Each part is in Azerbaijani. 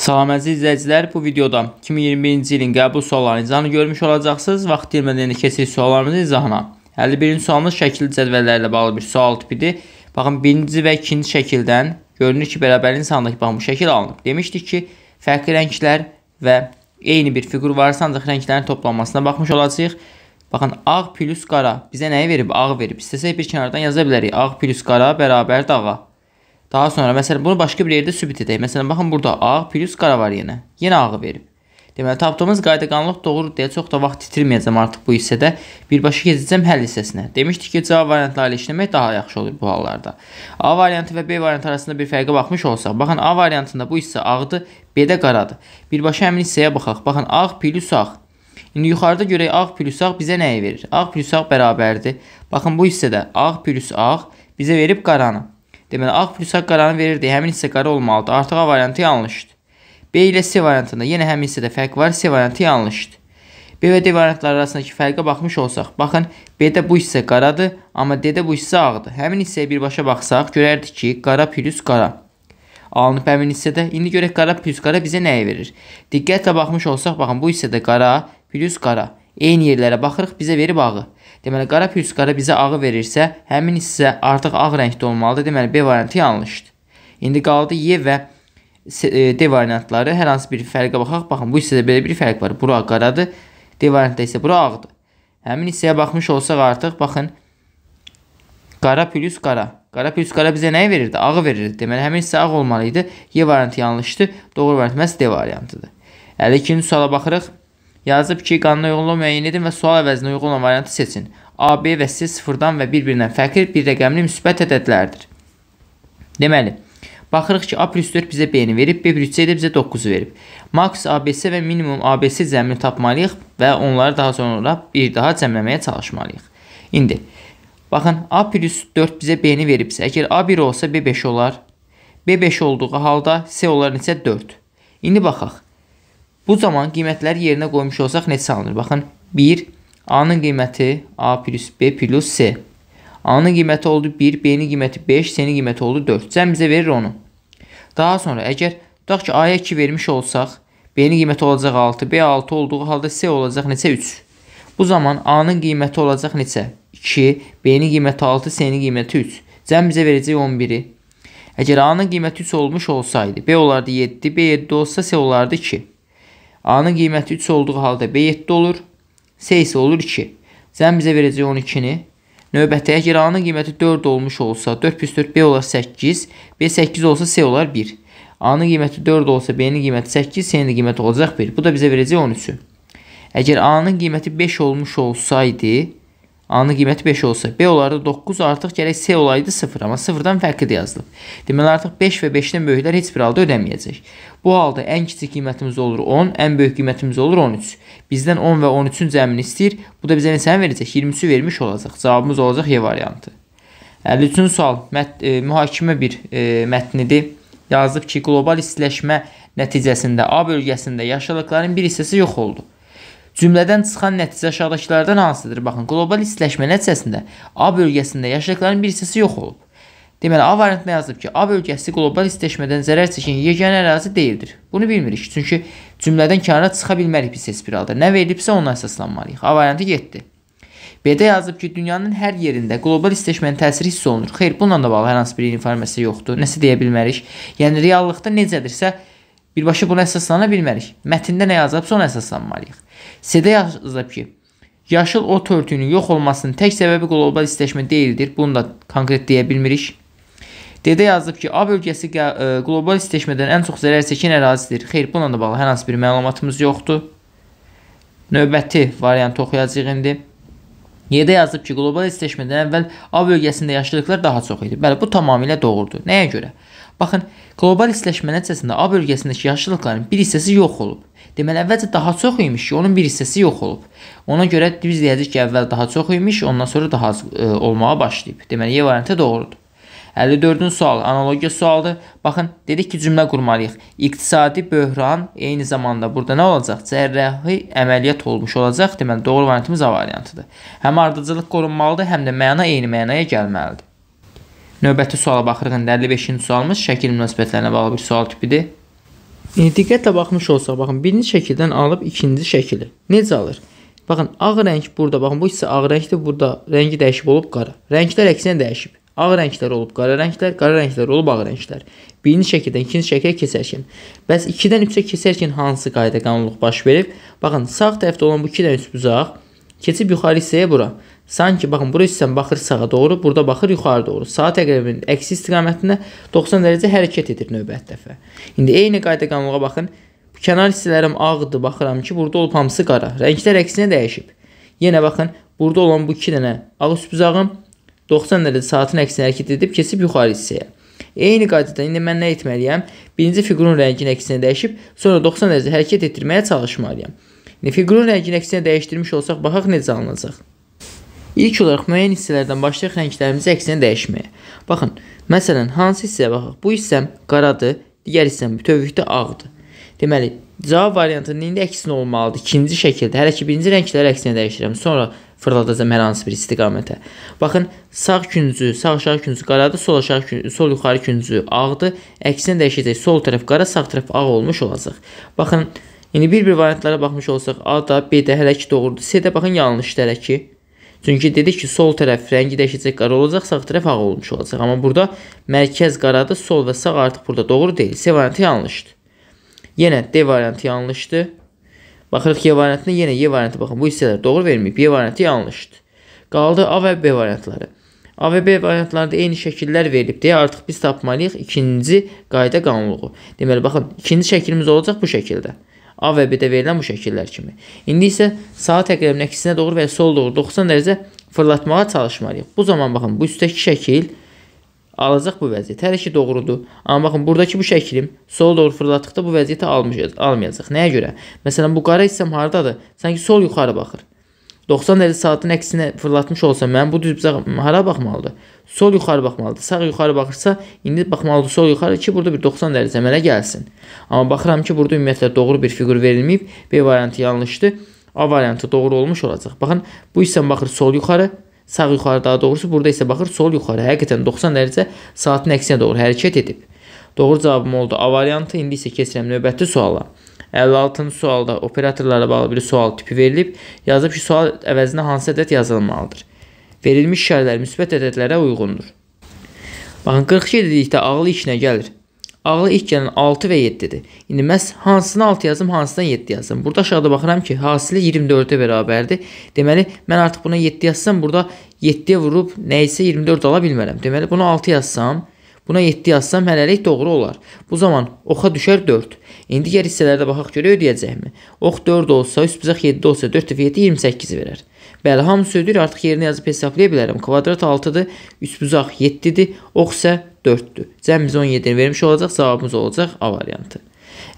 Salam əziz izləyicilər, bu videoda 2021-ci ilin qəbul suallarının izahını görmüş olacaqsınız. Vaxt itirmədən keçirik suallarımızın izahına. 51-ci sualımız şəkil cədvəllərlə bağlı bir sual tipidir. Baxın, birinci və ikinci şəkildən görünür ki, bərabərliyin sandakı baxın, bu şəkil alınıb. Demişdik ki, fərqli rənglər və eyni bir fiqur varsa ancaq rənglərin toplanmasına baxmış olacağıq. Baxın, ağ plus qara bizə nəyi verib? Ağ verib. İstəsək bir kənardan yaza bilərik. Ağ plus qara bərabərdir ağa. Daha sonra məsələn bunu başqa bir yerdə sübut edək. Məsələn baxın burada ağ plus qara var yenə. Yenə ağı verib. Deməli tapdığımız qayda-qanunluq doğrudur deyə çox da vaxt itirməyəcəm artıq bu hissədə. Birbaşa keçəcəm həll hissəsinə. Demişdik ki, cavab variantları ilə işləmək daha yaxşı olur bu hallarda. A variantı və B variantı arasında bir fərqə baxmış olsaq, baxın A variantında bu hissə ağdır, B-də qaradır. Birbaşa həmin hissəyə baxaq. Baxın ağ plus ağ. İndi yuxarıda görək ağ plus ağ bizə nəyi verir? Ağ plus ağ bərabərdir. Baxın bu hissədə ağ plus ağ bizə verib qaranı. Deməli, A plus A qararını verirdi. Həmin hissə qara olmalıdır. Artıq A variantı yanlışdır. B ilə C variantında yenə həmin hissədə fərq var. C variantı yanlışdır. B və D variantları arasındakı fərqə baxmış olsaq, baxın, B-də bu hissə qaradır, amma D-də bu hissə ağdır. Həmin hissəyə birbaşa baxsaq, görərdik ki, qara plus qara alınıb həmin hissədə. İndi görək qara plus qara bizə nəyi verir? Diqqətlə baxmış olsaq, baxın, bu hissədə qara plus qara. Eyni yerlərə baxırıq, bizə verib ağı. Deməli, qara plus qara bizə ağı verirsə, həmin hissə artıq ağ rəngdə olmalıdır. Deməli, B variantı yanlışdır. İndi qaldı Y və e, D variantları. Hər hansı bir fərqə baxaq. Baxın, bu hissədə belə bir fərq var. Bura qaradır, D variantda isə bura ağdır. Həmin hissəyə baxmış olsaq artıq, baxın, qara plus qara. Qara plus qara bizə nəyi verirdi? Ağı verirdi. Deməli, həmin hissə ağ olmalı idi. Y variantı yanlışdır. Doğru variant məhz D variantıdır. Əli ikinci suala baxırıq. Yazıb ki, qanuna uyğunluq müəyyən edin və sual əvəzinə uyğun olan variantı seçin. A, B və C sıfırdan və bir-birindən fərqli bir rəqəmli müsbət ədədlərdir. Deməli, baxırıq ki, A plus 4 bizə B-ni verib, B plus C də bizə 9-u verib. Max ABC və minimum ABC cəmini tapmalıyıq və onları daha sonra bir daha cəmləməyə çalışmalıyıq. İndi, baxın, A plus 4 bizə B-ni veribsə, əgər A 1 olsa B 5 olar, B 5 olduğu halda C olar neçə 4. İndi baxaq. Bu zaman qiymətləri yerinə qoymuş olsaq neçə alınır? Baxın, 1 A-nın qiyməti A plus B plus C. A-nın qiyməti oldu 1, B-nin qiyməti 5, C-nin qiyməti oldu 4. Cəm bizə verir onu. Daha sonra əgər tutaq ki, A-ya 2 vermiş olsaq, B-nin qiyməti olacaq 6, B 6 olduğu halda C olacaq neçə 3. Bu zaman A-nın qiyməti olacaq neçə? 2, B-nin qiyməti 6, C-nin qiyməti 3. Cəm bizə verəcək 11-i. Əgər A-nın qiyməti 3 olmuş olsaydı, B olardı 7, B 7 olsa C olardı 2. A-nın qiyməti 3 olduğu halda B 7 olur. S isə olur 2. Sən bizə verəcək 12-ni. Növbətə əgər A-nın qiyməti 4 olmuş olsa, 4 plus 4 B olar 8. B 8 olsa S olar 1. A-nın qiyməti 4 olsa, B-nin qiyməti 8, C-nin qiyməti olacaq 1. Bu da bizə verəcək 13-ü. Əgər A-nın qiyməti 5 olmuş olsaydı, A-nın qiyməti 5 olsa, B olardı 9, artıq gərək C olaydı 0, amma 0-dan fərqli yazılıb. Deməli artıq 5 və 5-dən böyüklər heç bir halda ödəməyəcək. Bu halda ən kiçik qiymətimiz olur 10, ən böyük qiymətimiz olur 13. Bizdən 10 və 13-ün cəmini istəyir. Bu da bizə neçəni verəcək? 23-ü vermiş olacaq. Cavabımız olacaq Y variantı. 53-cü sual mət, e, mühakimə bir e, mətnidir. Yazıb ki, qlobal istiləşmə nəticəsində A bölgəsində yaşadıqların bir hissəsi yox oldu. Cümlədən çıxan nəticə aşağıdakılardan hansıdır? Baxın, qlobal istiləşmə nəticəsində A bölgəsində yaşayanların bir hissəsi yox olub. Deməli, A variantında yazılıb ki, A bölgəsi qlobal istiləşmədən zərər çəkən yeganə ərazi deyildir. Bunu bilmirik, çünki cümlədən kənara çıxa bilmərik biz heç bir halda. Nə verilibsə ona əsaslanmalıyıq. A variantı getdi. B-də yazıb ki, dünyanın hər yerində qlobal istiləşmənin təsiri hiss olunur. Xeyr, bununla da bağlı hər hansı bir informasiya yoxdur. Nəsə deyə bilmərik. Yəni reallıqda necədirsə, Birbaşa buna əsaslana bilmərik. Mətndə nə yazıbsa ona əsaslanmalıyıq. C-də yazılıb ki, yaşıl ot örtüyünün yox olmasının tək səbəbi qlobal istiləşmə deyildir. Bunu da konkret deyə bilmirik. D-də yazılıb ki, A bölgəsi e, qlobal istiləşmədən ən çox zərər çəkən ərazidir. Xeyr, bununla da bağlı hər hansı bir məlumatımız yoxdur. Növbəti variantı oxuyacağıq indi. Yerdə yazıb ki, qlobal istiləşmədən əvvəl A bölgəsində yaşlılıqlar daha çox idi. Bəli, bu tamamilə doğrudur. Nəyə görə? Baxın, qlobal istiləşmə nəticəsində A bölgəsindəki yaşıllıqların bir hissəsi yox olub. Deməli, əvvəlcə daha çox imiş ki, onun bir hissəsi yox olub. Ona görə düz deyəcək ki, əvvəl daha çox imiş, ondan sonra daha az e, olmağa başlayıb. Deməli, Y variantı doğrudur. 54-cü sual analogiya sualdır. Baxın, dedik ki, cümlə qurmalıyıq. İqtisadi böhran eyni zamanda burada nə olacaq? Cərrahi əməliyyat olmuş olacaq. Deməli, doğru variantımız A variantıdır. Həm ardıcılıq qorunmalıdır, həm də məna eyni mənaya gəlməlidir. Növbəti suala baxırıq. 55-ci sualımız şəkil münasibətlərinə bağlı bir sual tipidir. İndi yəni, diqqətlə baxmış olsaq, baxın, birinci şəkildən alıb ikinci şəkili. Necə alır? Baxın, ağ rəng burada, baxın, bu hissə ağ rəngdir, burada rəngi dəyişib olub qara. Rənglər əksinə dəyişib. Ağ rənglər olub qara rənglər, qara rənglər olub ağ rənglər. Birinci şəkildən ikinci şəkilə keçərkən. Bəs 2-dən 3-ə keçərkən hansı qayda qanunluq baş verib? Baxın, sağ tərəfdə olan bu 2-dən 3 bucaq keçib yuxarı hissəyə bura. Sanki baxın bura istəsən baxır sağa doğru, burada baxır yuxarı doğru. Saat əqrəbinin əksi istiqamətində 90 dərəcə hərəkət edir növbəti dəfə. İndi eyni qayda qanunuğa baxın. Bu kənar hissələrim ağdır, baxıram ki, burada olub hamısı qara. Rənglər əksinə dəyişib. Yenə baxın, burada olan bu 2 dənə ağ üst buzağım 90 dərəcə saatin əksinə hərəkət edib keçib yuxarı hissəyə. Eyni qaydada indi mən nə etməliyəm? Birinci fiqurun rəngini əksinə dəyişib, sonra 90 dərəcə hərəkət etdirməyə çalışmalıyam. İndi fiqurun rəngini əksinə dəyişdirmiş olsaq, baxaq necə alınacaq. İlk olaraq müəyyən hissələrdən başlayaq rənglərimizi əksinə dəyişməyə. Baxın, məsələn, hansı hissəyə baxaq? Bu hissəm qaradır, digər hissəm bütövlükdə ağdır. Deməli, cavab variantının indi əksinə olmalıdır. İkinci şəkildə. Hələ ki birinci rəngləri əksinə dəyişirəm. Sonra fırladacağam hər hansı bir istiqamətə. Baxın, sağ küncü, sağ aşağı küncü qaradır, sol aşağı küncü, sol yuxarı küncü ağdır. Əksinə dəyişəcək. Sol tərəf qara, sağ tərəf ağ olmuş olacaq. Baxın, indi yəni bir-bir variantlara baxmış olsaq, A da, B də hələ ki doğrudur. C də baxın yanlışdır hələ ki. Çünki dedik ki, sol tərəf rəngi dəyişəcək qara olacaq, sağ tərəf ağ olmuş olacaq. Amma burada mərkəz qaradır, sol və sağ artıq burada doğru deyil. C variantı yanlışdır. Yenə D variantı yanlışdır. Baxırıq Y variantına, yenə Y variantı baxın. Bu hissələr doğru verməyib. Y variantı yanlışdır. Qaldı A və B variantları. A və B variantlarında eyni şəkillər verib deyə artıq biz tapmalıyıq ikinci qayda qanunluğu. Deməli, baxın, ikinci şəklimiz olacaq bu şəkildə. A və B-də verilən bu şəkillər kimi. İndi isə sağ təqribin əksinə doğru və ya sol doğru 90 dərəcə fırlatmağa çalışmalıyıq. Bu zaman baxın, bu üstdəki şəkil alacaq bu vəziyyət. Hər iki doğrudur. Amma baxın, buradakı bu şəklim sol doğru fırlatdıqda bu vəziyyəti almayacaq. Nəyə görə? Məsələn, bu qara hissəm hardadır? Sanki sol yuxarı baxır. 90 dərəcə saatın əksinə fırlatmış olsa, mən bu düz bıçaq hara baxmalıdır? Sol yuxarı baxmalıdır. Sağ yuxarı baxırsa, indi baxmalıdır sol yuxarı ki, burada bir 90 dərəcə əmələ gəlsin. Amma baxıram ki, burada ümumiyyətlə doğru bir fiqur verilməyib. B variantı yanlışdır. A variantı doğru olmuş olacaq. Baxın, bu hissə baxır sol yuxarı, sağ yuxarı daha doğrusu, burada isə baxır sol yuxarı. Həqiqətən 90 dərəcə saatin əksinə doğru hərəkət edib. Doğru cavabım oldu A variantı. İndi isə keçirəm növbəti suala. 56-cı sualda operatorlara bağlı bir sual tipi verilib. Yazıb ki, sual əvəzinə hansı ədəd yazılmalıdır? Verilmiş işarələr müsbət ədədlərə uyğundur. Baxın, 42 dedikdə ağlı ilk nə gəlir? Ağlı ilk gələn 6 və 7-dir. İndi məhz hansını 6 yazım, hansından 7 yazım. Burada aşağıda baxıram ki, hasili 24-ə bərabərdir. Deməli, mən artıq buna 7 yazsam, burada 7-yə vurub nə isə 24 ala bilmərəm. Deməli, bunu 6 yazsam, 24 Buna 7 yazsam hələlik doğru olar. Bu zaman oxa düşər 4. İndi digər hissələrdə baxaq görə ödəyəcəkmi? Ox 4 olsa, üst bucaq 7 olsa 4 dəfə 7 28 verər. Bəli, hamısı ödür. Artıq yerinə yazıb hesablaya bilərəm. Kvadrat 6-dır, üst bucaq 7-dir, ox isə 4-dür. Cəmimiz 17-ni vermiş olacaq, cavabımız olacolacaq A variantı.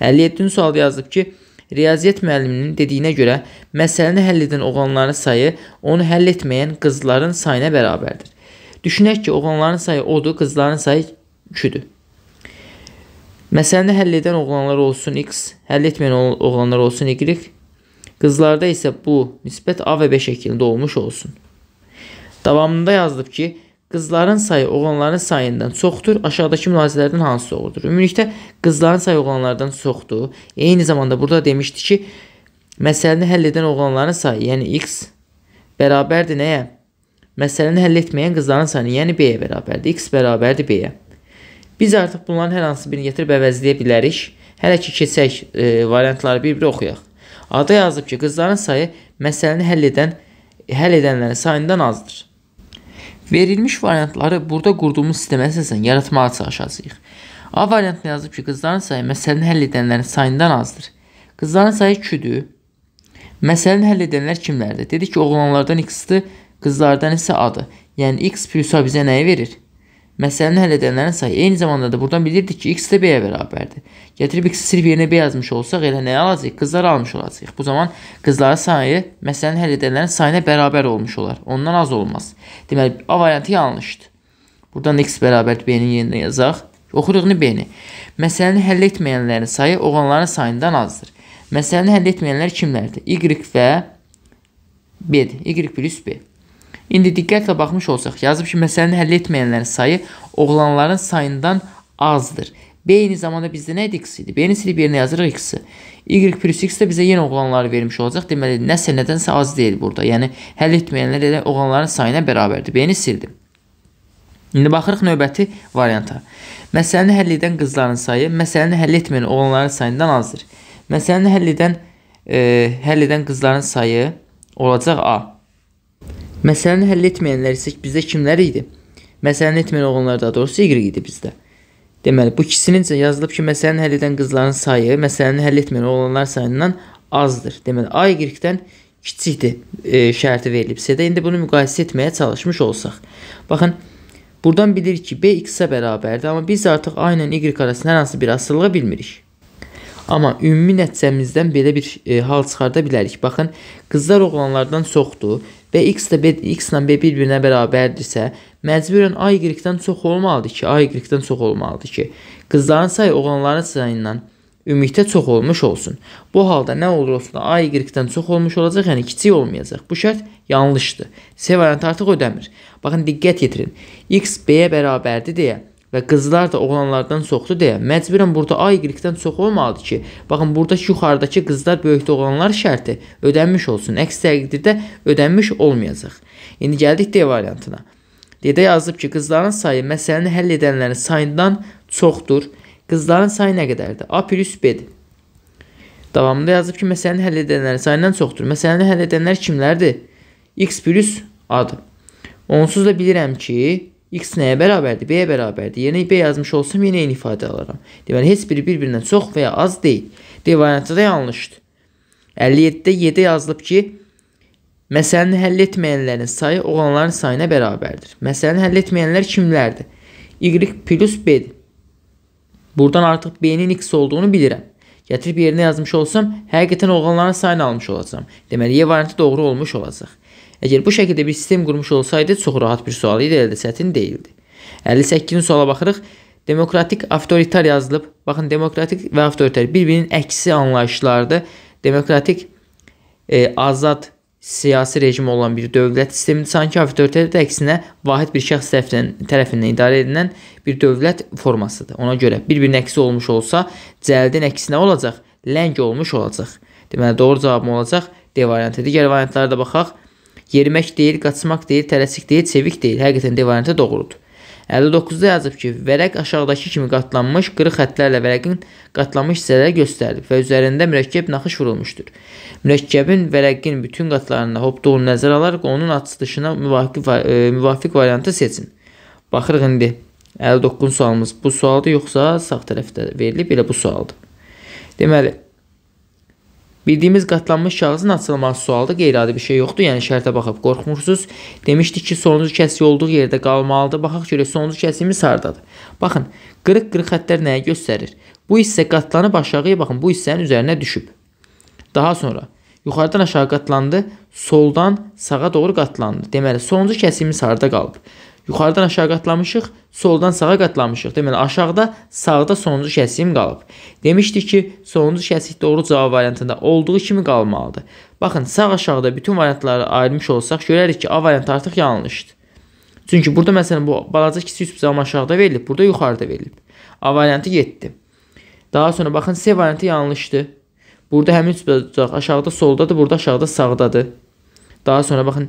57-ci sualda yazılıb ki, Riyaziyyat müəlliminin dediyinə görə məsələni həll edən oğlanların sayı onu həll etməyən qızların sayına bərabərdir. Düşünək ki, oğlanların sayı odur, qızların sayı 2-dür. Məsələni həll edən oğlanlar olsun x, həll etməyən oğlanlar olsun y, qızlarda isə bu nisbət a və b şəklində olmuş olsun. Davamında yazılıb ki, qızların sayı oğlanların sayından çoxdur. Aşağıdakı mülahizələrdən hansı doğrudur? Ümumilikdə qızların sayı oğlanlardan çoxdur. Eyni zamanda burada demişdi ki, məsələni həll edən oğlanların sayı, yəni x bərabərdir nəyə? Məsələni həll etməyən qızların sayı, yəni B-yə bərabərdir. X bərabərdir B-yə. Biz artıq bunların hər hansı birini yetirib əvəzləyə bilərik. Hələ ki keçək e, variantları bir-bir oxuyaq. Ada yazıb ki, qızların sayı məsələni həll edən həll edənlərin sayından azdır. Verilmiş variantları burada qurduğumuz sistemə əsasən yaratmağa çalışacağıq. A variantında yazıb ki, qızların sayı məsələni həll edənlərin sayından azdır. Qızların sayı 2-dür. Məsələni həll edənlər kimlərdir? Dedik ki, oğlanlardan ikisidir, qızlardan isə adı, yəni x plus a bizə nəyi verir? Məsələni həll edənlərin sayı. Eyni zamanda da buradan bilirdik ki, x də b-yə bərabərdir. Gətirib x sırf yerinə b yazmış olsaq, elə nəyə alacağıq? Qızlar almış olacağıq. Bu zaman qızların sayı məsələni həll edənlərin sayına bərabər olmuş olar. Ondan az olmaz. Deməli, a variantı yanlışdır. Buradan x bərabərdir b-nin yerinə yazaq. Oxuruğunu b-ni. Məsələni həll etməyənlərin sayı oğlanların sayından azdır. Məsələni həll etməyənlər kimlərdir? y və b-dir. y plus b. İndi diqqətlə baxmış olsaq, yazıb ki, məsələni həll etməyənlərin sayı oğlanların sayından azdır. B eyni zamanda bizdə nə idi x-idi? B-ni silib yerinə yazırıq x-i. Y plus x də bizə yenə oğlanları vermiş olacaq. Deməli, nəsə nədənsə az deyil burada. Yəni, həll etməyənlər elə oğlanların sayına bərabərdir. B-ni sildim. İndi baxırıq növbəti varianta. Məsələni həll edən qızların sayı, məsələni həll etməyən oğlanların sayından azdır. Məsələni həll edən, e, həll edən qızların sayı olacaq A. Məsələni həll etməyənlər isə bizdə kimlər idi? Məsələni etməyən oğlanlar daha doğrusu Y idi bizdə. Deməli, bu kisinicə yazılıb ki, məsələni həll edən qızların sayı məsələni həll etməyən oğlanlar sayından azdır. Deməli, A Y-dən kiçikdir e, şərti verilibsə də indi bunu müqayisə etməyə çalışmış olsaq. Baxın, buradan bilirik ki, B x-ə bərabərdir, amma biz artıq A ilə Y arasında hər hansı bir asılılığı bilmirik. Amma ümumi nəticəmizdən belə bir e, hal çıxarda bilərik. Baxın, qızlar oğlanlardan çoxdur və x də b x ilə b bir-birinə bərabərdirsə, məcburən a y-dən çox olmalıdır ki, a y-dən çox olmalıdır ki, qızların sayı oğlanların sayından ümumilikdə çox olmuş olsun. Bu halda nə olur olsun, a y-dən çox olmuş olacaq, yəni kiçik olmayacaq. Bu şərt yanlışdır. C variantı artıq ödəmir. Baxın, diqqət yetirin. x b-yə bərabərdir deyə və qızlar da oğlanlardan çoxdur deyə məcburən burada A-dən çox olmalıdır ki, baxın buradakı yuxarıdakı qızlar böyükdə oğlanlar şərti ödənmiş olsun. Əks təqdirdə ödənmiş olmayacaq. İndi gəldik D variantına. D-də yazılıb ki, qızların sayı məsələni həll edənlərin sayından çoxdur. Qızların sayı nə qədərdir? A plus B-dir. Davamında yazıb ki, məsələni həll edənlərin sayından çoxdur. Məsələni həll edənlər kimlərdir? X plus A-dır. Onsuz da bilirəm ki, X nəyə bərabərdir? B-yə bərabərdir. Yerinə yəni B yazmış olsam, yenə eyni ifadə alaram. Deməli, heç biri bir-birindən çox və ya az deyil. D variantı da yanlışdır. 57-də 7 yazılıb ki, məsələni həll etməyənlərin sayı oğlanların sayına bərabərdir. Məsələni həll etməyənlər kimlərdir? Y plus B-dir. Buradan artıq B-nin X olduğunu bilirəm. Gətirib yerinə yazmış olsam, həqiqətən oğlanların sayını almış olacam. Deməli, Y variantı doğru olmuş olacaq. Əgər bu şəkildə bir sistem qurmuş olsaydı, çox rahat bir sual idi, elə də çətin deyildi. 58-ci suala baxırıq. Demokratik, avtoritar yazılıb. Baxın, demokratik və avtoritar bir-birinin əksi anlayışlardır. Demokratik e, azad siyasi rejim olan bir dövlət sistemidir. Sanki avtoritar də əksinə vahid bir şəxs tərəfindən, tərəfindən idarə edilən bir dövlət formasıdır. Ona görə bir-birinin əksi olmuş olsa, cəldin əksinə olacaq, ləng olmuş olacaq. Deməli, doğru cavabım olacaq D variantı. Digər variantlara da baxaq. Yerimək deyil, qaçmaq deyil, tələsik deyil, çevik deyil. Həqiqətən D variantı doğrudur. 59-da yazıb ki, vərəq aşağıdakı kimi qatlanmış, qırıq xətlərlə vərəqin qatlanmış hissələri göstərilib və üzərində mürəkkəb naxış vurulmuşdur. Mürəkkəbin vərəqin bütün qatlarında hopduğunu nəzərə alaraq onun açılışına müvafiq, e, müvafiq variantı seçin. Baxırıq indi 59 sualımız bu sualdır yoxsa sağ tərəfdə verilib elə bu sualdır. Deməli, Bildiyimiz qatlanmış kağızın açılması sualda qeyri-adi bir şey yoxdur. Yəni şərtə baxıb qorxmursuz. Demişdik ki, sonuncu kəsri olduğu yerdə qalmalıdır. Baxaq görək sonuncu kəsimiz hardadır. Baxın, qırıq-qırıq xəttlər nəyi göstərir? Bu hissə qatlanıb aşağıya baxın, bu hissənin üzərinə düşüb. Daha sonra yuxarıdan aşağı qatlandı, soldan sağa doğru qatlandı. Deməli, sonuncu kəsimiz harda qalıb? Yuxarıdan aşağı qatlamışıq, soldan sağa qatlamışıq. Deməli, aşağıda sağda sonuncu kəsiyim qalıb. Demişdik ki, sonuncu kəsik doğru cavab variantında olduğu kimi qalmalıdır. Baxın, sağ aşağıda bütün variantları ayırmış olsaq, görərik ki, A variantı artıq yanlışdır. Çünki burada məsələn bu balaca kiçik üsbucam aşağıda verilib, burada yuxarıda verilib. A variantı 7. Daha sonra baxın, C variantı yanlışdır. Burada həmin üsbucaq aşağıda soldadır, burada aşağıda sağdadır. Daha sonra baxın,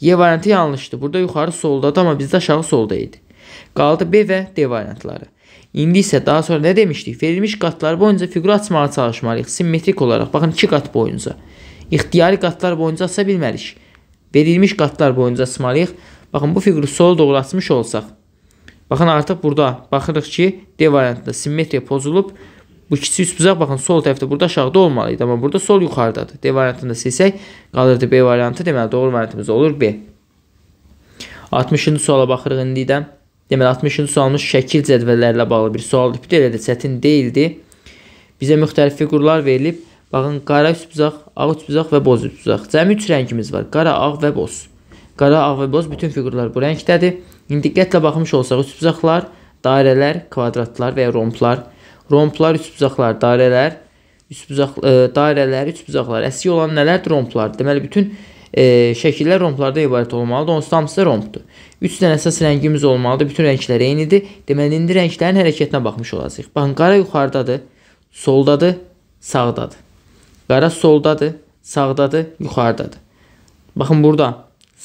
Y variantı yanlışdır. Burada yuxarı soldadır, amma bizdə aşağı solda idi. Qaldı B və D variantları. İndi isə daha sonra nə demişdik? Verilmiş qatlar boyunca fiqur açmağa çalışmalıyıq. Simmetrik olaraq. Baxın, 2 qat boyunca. İxtiyari qatlar boyunca aça bilmərik. Verilmiş qatlar boyunca açmalıyıq. Baxın, bu fiquru sola doğru açmış olsaq. Baxın, artıq burada baxırıq ki, D variantında simmetriya pozulub. Bu kiçik üçbucaq baxın sol tərəfdə burada aşağıda olmalı idi, amma burada sol yuxarıdadır. D variantını da silsək qalırdı B variantı, deməli doğru variantımız olur B. 60-cı suala baxırıq indi də. Deməli 60-cı sualımız şəkil cədvəllərlə bağlı bir sualdır. Bu elə də çətin deyildi. Bizə müxtəlif fiqurlar verilib. Baxın, qara üçbucaq, ağ üçbucaq və boz üçbucaq. Cəmi 3 rəngimiz var. Qara, ağ və boz. Qara, ağ və boz bütün fiqurlar bu rəngdədir. İndi diqqətlə baxmış olsaq üçbucaqlar, dairələr, kvadratlar və ya romplar Romplar üçbucaqlar, dairələr, üçbucaq e, dairələr, üçbucaqlar. Əsl olan nələrdir romplar? Deməli bütün e, şəkillər romplardan ibarət olmalıdır. Onsuz hamısı rompdur. 3 dənə əsas rəngimiz olmalıdır. Bütün rənglər eynidir. Deməli indi rənglərin hərəkətinə baxmış olacağıq. Baxın, qara yuxarıdadır, soldadır, sağdadır. Qara soldadır, sağdadır, yuxarıdadır. Baxın burada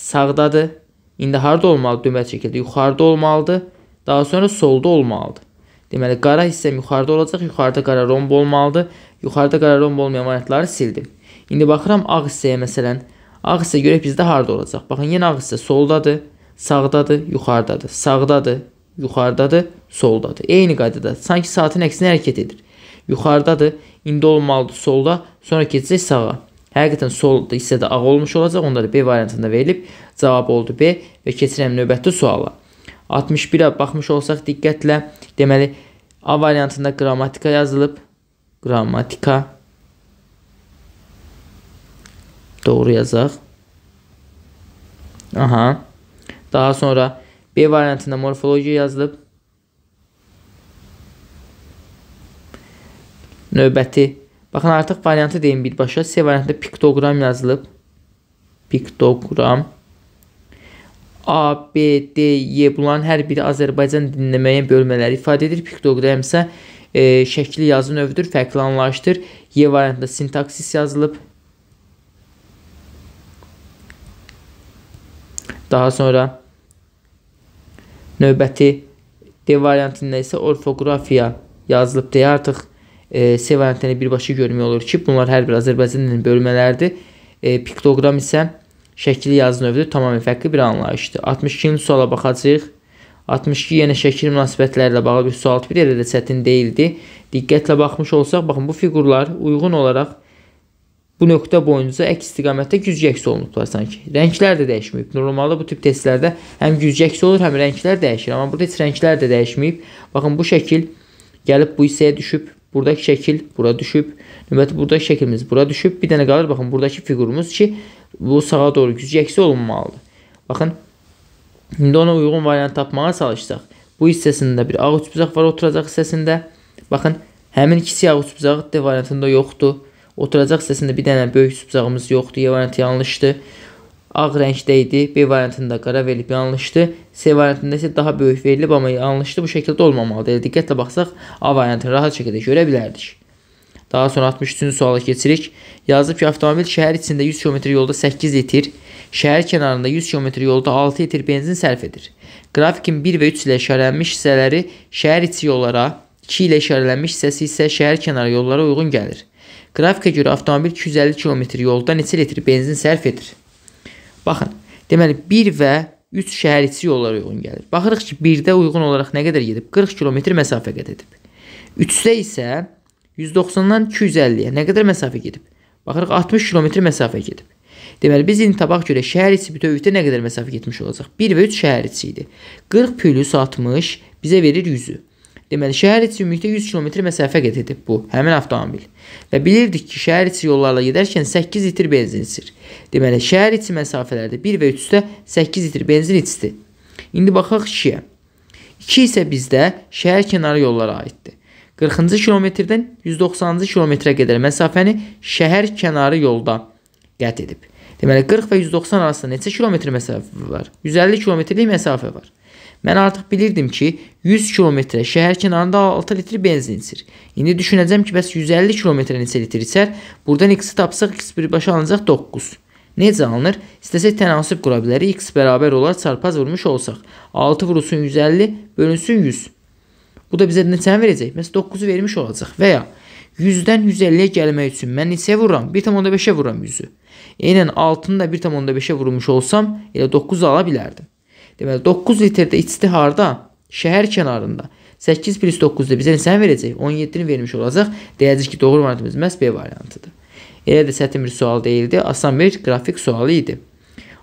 sağdadır. İndi harda olmalı düymə çəkildi? Yuxarıda olmalıdır. Daha sonra solda olmalıdır. Deməli, qara hissəm yuxarıda olacaq, yuxarıda qara romb olmalıdır. Yuxarıda qara romb olmayan variantları sildim. İndi baxıram ağ hissəyə məsələn. Ağ hissə görək bizdə harda olacaq. Baxın, yenə ağ hissə soldadır, sağdadır, yuxarıdadır, sağdadır, yuxarıdadır, soldadır. Eyni qaydada, sanki saatin əksinə hərəkət edir. Yuxarıdadır, indi olmalıdır solda, sonra keçəcək sağa. Həqiqətən sol hissədə ağ olmuş olacaq, onda da B variantında verilib, cavab oldu B və keçirəm növbəti suala. 61-ə baxmış olsaq diqqətlə, deməli A variantında qrammatika yazılıb. Qrammatika doğru yazaq. Aha. Daha sonra B variantında morfologiya yazılıb. Növbəti. Baxın, artıq variantı deyim birbaşa. C variantında piktoqram yazılıb. Piktoqram. A, B, D, Y e bunların hər biri Azərbaycan dilində müəyyən bölmələri ifadə edir. Piktoqram isə e, şəkli yazı növüdür, fərqli anlayışdır. Y e variantında sintaksis yazılıb. Daha sonra növbəti D variantında isə orfoqrafiya yazılıb deyə artıq e, C variantını birbaşa görmək olur ki, bunlar hər bir Azərbaycan dilinin bölmələridir. E, piktoqram isə şəkili yazı növüdür, tamamilə fərqli bir anlayışdır. 62-ci suala baxacağıq. 62 yenə şəkil münasibətləri ilə bağlı bir sualdır. Bir elə də çətin deyildi. Diqqətlə baxmış olsaq, baxın bu fiqurlar uyğun olaraq bu nöqtə boyunca əks istiqamətdə gücü əks olunublar sanki. Rənglər də dəyişməyib. Normalda bu tip testlərdə həm gücü əks olur, həm rənglər dəyişir, amma burada heç rənglər də dəyişməyib. Baxın bu şəkil gəlib bu hissəyə düşüb. Buradakı şəkil bura düşüb. Növbəti buradakı şəkilimiz bura düşüb. Bir dənə qalır baxın buradakı fiqurumuz ki, bu sağa doğru güzgəksi olunmalıdır. Baxın, indi ona uyğun variant tapmağa çalışsaq, bu hissəsində bir ağ üçbucaq var oturacaq hissəsində. Baxın, həmin ikisi ağ üçbucağı D variantında yoxdur. Oturacaq hissəsində bir dənə böyük üçbucağımız yoxdur. E variantı yanlışdır. Ağ rəngdə idi. B variantında qara verilib yanlışdır. C variantında isə daha böyük verilib, amma yanlışdır. Bu şəkildə olmamalıdır. Elə diqqətlə baxsaq, A variantını rahat şəkildə görə bilərdik. Daha sonra 63-cü suala keçirik. Yazıb ki, avtomobil şəhər içində 100 km yolda 8 litir, şəhər kənarında 100 km yolda 6 litir benzin sərf edir. Qrafikin 1 və 3 ilə işarələnmiş hissələri şəhər içi yollara, 2 ilə işarələnmiş hissəsi isə şəhər kənarı yollara uyğun gəlir. Qrafikə görə avtomobil 250 km yolda neçə litr benzin sərf edir? Baxın, deməli 1 və 3 şəhər içi yollara uyğun gəlir. Baxırıq ki, 1-də uyğun olaraq nə qədər gedib? 40 km məsafə qət edib. 3-də isə 190-dan 250-yə nə qədər məsafə gedib? Baxırıq 60 kilometr məsafə gedib. Deməli biz indi tabaq görə şəhər içi bütövlükdə nə qədər məsafə getmiş olacaq? 1 və 3 şəhər içi idi. 40 plus 60 bizə verir 100-ü. Deməli şəhər içi ümumilikdə 100 kilometr məsafə qət edib bu həmin avtomobil. Və bilirdik ki, şəhər içi yollarla gedərkən 8 litr benzin içir. Deməli şəhər içi məsafələrdə 1 və 3-də 8 litr benzin içdi. İndi baxaq 2-yə. 2 isə bizdə şəhər kənarı yollara aiddir. 40-cı kilometrdən 190-cı kilometrə qədər məsafəni şəhər kənarı yolda qət edib. Deməli 40 və 190 arasında neçə kilometr məsafə var? 150 kilometrlik məsafə var. Mən artıq bilirdim ki, 100 kilometrə şəhər kənarında 6 litr benzin içir. İndi düşünəcəm ki, bəs 150 kilometrə neçə litr içər? Burdan x-i tapsaq, x birbaşa alınacaq 9. Necə alınır? İstəsək tənasib qura bilərik. x bərabər olar çarpaz vurmuş olsaq. 6 vurulsun 150, bölünsün 100. Bu da bizə neçəni verəcək? Məs 9-u vermiş olacaq. Və ya 100-dən 150-yə gəlmək üçün mən neçəyə vururam? 1.5-ə vururam 100-ü. Eynən 6-nı da 1.5-ə vurmuş olsam, elə 9 ala bilərdim. Deməli 9 litrdə içdi harda? Şəhər kənarında. 8 plus 9-da bizə neçəni verəcək? 17-ni vermiş olacaq. Deyəcək ki, doğru variantımız məhz B variantıdır. Elə də çətin bir sual deyildi. Asan bir qrafik sualı idi.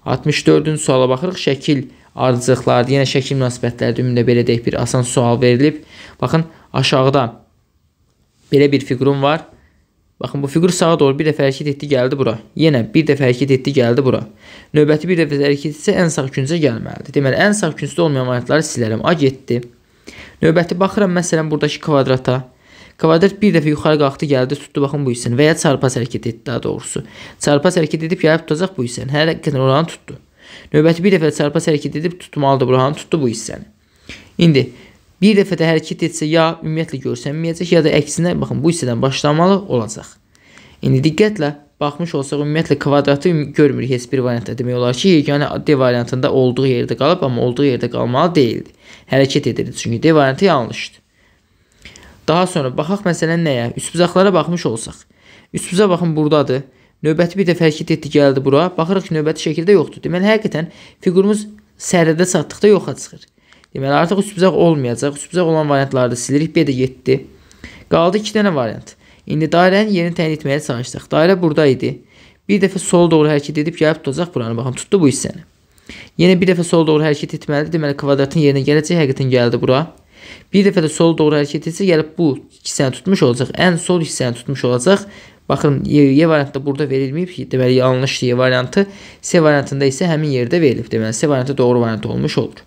64-cü suala baxırıq. Şəkil ardıcılıqlar, yenə şəkil münasibətlərdə ümumilə belə deyək bir asan sual verilib. Baxın, aşağıda belə bir fiqurum var. Baxın, bu fiqur sağa doğru bir dəfə hərəkət etdi, gəldi bura. Yenə bir dəfə hərəkət etdi, gəldi bura. Növbəti bir dəfə hərəkət etsə ən sağ küncə gəlməlidir. Deməli, ən sağ küncdə olmayan variantları silərəm. A getdi. Növbəti baxıram məsələn burdakı kvadrata. Kvadrat bir dəfə yuxarı qalxdı, gəldi, tutdu, baxın bu hissəni və ya çarpaz hərəkət etdi daha doğrusu. Çarpaz hərəkət edib gəlib tutacaq bu hissəni. Hər kənar oranı tutdu. Növbəti bir dəfə də çarpaz hərəkət edib tutmalıdır buranı, tutdu bu hissəni. İndi bir dəfə də hərəkət etsə ya ümumiyyətlə görsənməyəcək, ya da əksinə baxın bu hissədən başlamalı olacaq. İndi diqqətlə baxmış olsaq ümumiyyətlə kvadratı görmürük heç bir variantda. Demək olar ki, yeganə D variantında olduğu yerdə qalıb, amma olduğu yerdə qalmalı deyildi. Hərəkət edirdi çünki D variantı yanlışdır. Daha sonra baxaq məsələn nəyə? Üst bucaqlara baxmış olsaq. Üst bucaq baxın buradadır. Növbəti bir dəfə hərəkət etdi, gəldi bura. Baxırıq ki, növbəti şəkildə yoxdur. Deməli, həqiqətən figurumuz sərhədə çatdıqda yoxa çıxır. Deməli, artıq üstbüzaq olmayacaq. Üstbüzaq olan variantları silirik. B də 7. Qaldı 2 dənə variant. İndi dairənin yerini təyin etməyə çalışdıq. Dairə burada idi. Bir dəfə sola doğru hərəkət edib gəlib tutacaq buranı. Baxın, tutdu bu hissəni. Yenə bir dəfə sola doğru hərəkət etməlidir. Deməli, kvadratın yerinə gələcək, həqiqətən gəldi bura. Bir dəfə də sola doğru hərəkət etsə, gəlib bu hissəni tutmuş olacaq, ən sol hissəni tutmuş olacaq Baxın, Y variantı burada verilməyib ki, deməli yanlış Y variantı. C variantında isə həmin yerdə verilib. Deməli C variantı doğru variant olmuş olur.